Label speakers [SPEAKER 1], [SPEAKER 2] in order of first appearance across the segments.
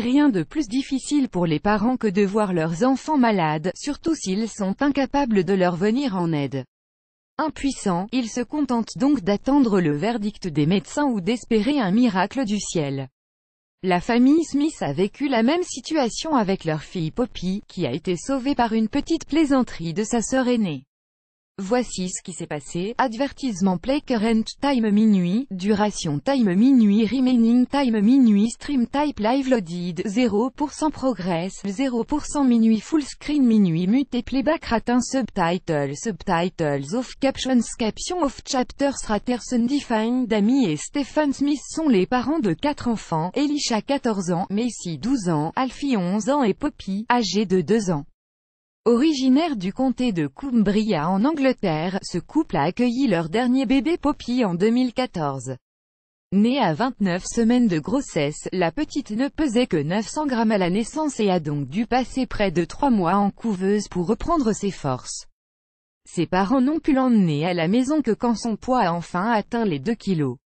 [SPEAKER 1] Rien de plus difficile pour les parents que de voir leurs enfants malades, surtout s'ils sont incapables de leur venir en aide. Impuissants, ils se contentent donc d'attendre le verdict des médecins ou d'espérer un miracle du ciel. La famille Smith a vécu la même situation avec leur fille Poppy, qui a été sauvée par une petite plaisanterie de sa sœur aînée. Voici ce qui s'est passé, advertisement play current time minuit, duration time minuit remaining time minuit stream type live loaded 0% progress 0% minuit full screen minuit mute et playback ratin subtitle subtitles of captions caption of chapters raters undefined Dami et Stephen Smith sont les parents de quatre enfants, Elisha 14 ans, Macy 12 ans, Alfie 11 ans et Poppy, âgée de 2 ans. Originaire du comté de Cumbria en Angleterre, ce couple a accueilli leur dernier bébé Poppy en 2014. Née à 29 semaines de grossesse, la petite ne pesait que 900 grammes à la naissance et a donc dû passer près de 3 mois en couveuse pour reprendre ses forces. Ses parents n'ont pu l'emmener à la maison que quand son poids a enfin atteint les 2 kilos.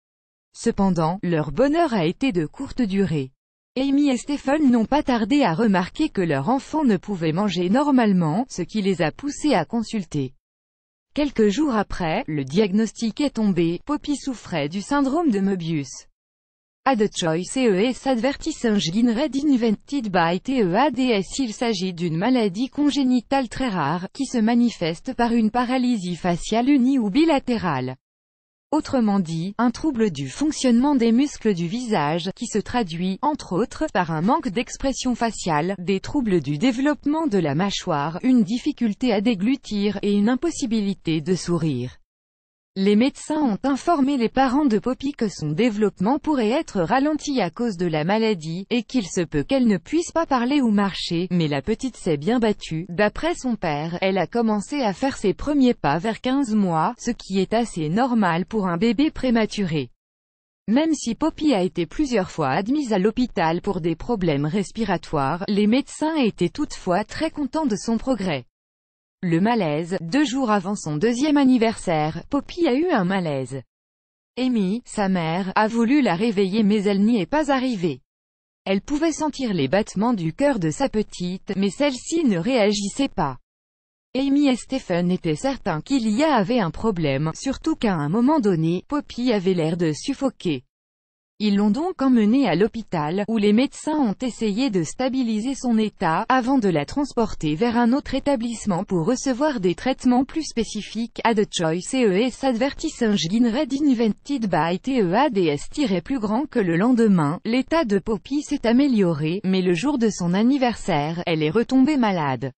[SPEAKER 1] Cependant, leur bonheur a été de courte durée. Amy et Stephen n'ont pas tardé à remarquer que leur enfant ne pouvait manger normalement, ce qui les a poussés à consulter. Quelques jours après, le diagnostic est tombé, Poppy souffrait du syndrome de Möbius. A choice EES red invented by TEADS Il s'agit d'une maladie congénitale très rare, qui se manifeste par une paralysie faciale unie ou bilatérale. Autrement dit, un trouble du fonctionnement des muscles du visage, qui se traduit, entre autres, par un manque d'expression faciale, des troubles du développement de la mâchoire, une difficulté à déglutir, et une impossibilité de sourire. Les médecins ont informé les parents de Poppy que son développement pourrait être ralenti à cause de la maladie, et qu'il se peut qu'elle ne puisse pas parler ou marcher, mais la petite s'est bien battue. D'après son père, elle a commencé à faire ses premiers pas vers 15 mois, ce qui est assez normal pour un bébé prématuré. Même si Poppy a été plusieurs fois admise à l'hôpital pour des problèmes respiratoires, les médecins étaient toutefois très contents de son progrès. Le malaise, deux jours avant son deuxième anniversaire, Poppy a eu un malaise. Amy, sa mère, a voulu la réveiller mais elle n'y est pas arrivée. Elle pouvait sentir les battements du cœur de sa petite, mais celle-ci ne réagissait pas. Amy et Stephen étaient certains qu'il y avait un problème, surtout qu'à un moment donné, Poppy avait l'air de suffoquer. Ils l'ont donc emmenée à l'hôpital, où les médecins ont essayé de stabiliser son état, avant de la transporter vers un autre établissement pour recevoir des traitements plus spécifiques. Ad choice ES advertising red invented by TEADS-plus grand que le lendemain. L'état de Poppy s'est amélioré, mais le jour de son anniversaire, elle est retombée malade.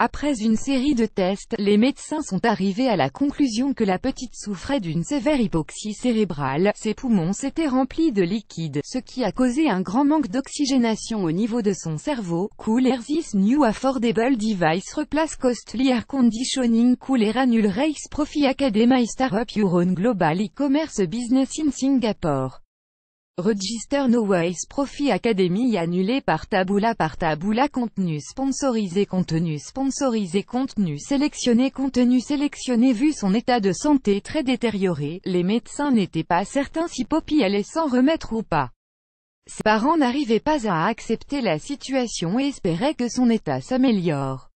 [SPEAKER 1] Après une série de tests, les médecins sont arrivés à la conclusion que la petite souffrait d'une sévère hypoxie cérébrale, ses poumons s'étaient remplis de liquide, ce qui a causé un grand manque d'oxygénation au niveau de son cerveau. Cool this new affordable device replace costly air conditioning cooler annul race Profi academy startup your own global e-commerce business in Singapore. Register No Ways Profit Academy annulé par taboula par taboula Contenu sponsorisé Contenu sponsorisé Contenu sélectionné Contenu sélectionné Vu son état de santé très détérioré, les médecins n'étaient pas certains si Poppy allait s'en remettre ou pas. Ses parents n'arrivaient pas à accepter la situation et espéraient que son état s'améliore.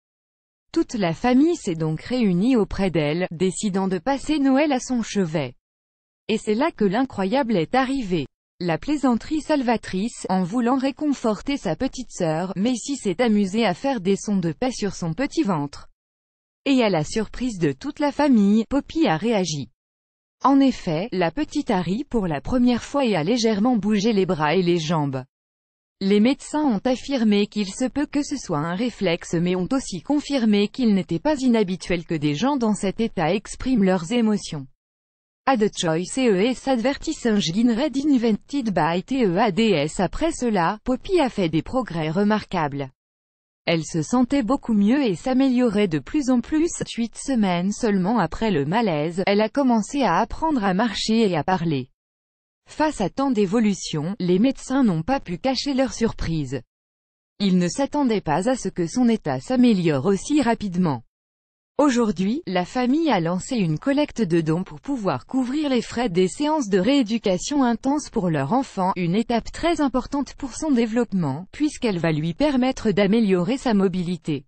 [SPEAKER 1] Toute la famille s'est donc réunie auprès d'elle, décidant de passer Noël à son chevet. Et c'est là que l'incroyable est arrivé la plaisanterie salvatrice, en voulant réconforter sa petite sœur, si s'est amusée à faire des sons de paix sur son petit ventre. Et à la surprise de toute la famille, Poppy a réagi. En effet, la petite Harry pour la première fois et a légèrement bougé les bras et les jambes. Les médecins ont affirmé qu'il se peut que ce soit un réflexe mais ont aussi confirmé qu'il n'était pas inhabituel que des gens dans cet état expriment leurs émotions. The Choice ES e Advertising Red Invented by TEADS Après cela, Poppy a fait des progrès remarquables. Elle se sentait beaucoup mieux et s'améliorait de plus en plus. Huit semaines seulement après le malaise, elle a commencé à apprendre à marcher et à parler. Face à tant d'évolutions, les médecins n'ont pas pu cacher leur surprise. Ils ne s'attendaient pas à ce que son état s'améliore aussi rapidement. Aujourd'hui, la famille a lancé une collecte de dons pour pouvoir couvrir les frais des séances de rééducation intense pour leur enfant, une étape très importante pour son développement, puisqu'elle va lui permettre d'améliorer sa mobilité.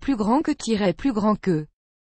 [SPEAKER 1] plus grand que plus grand que.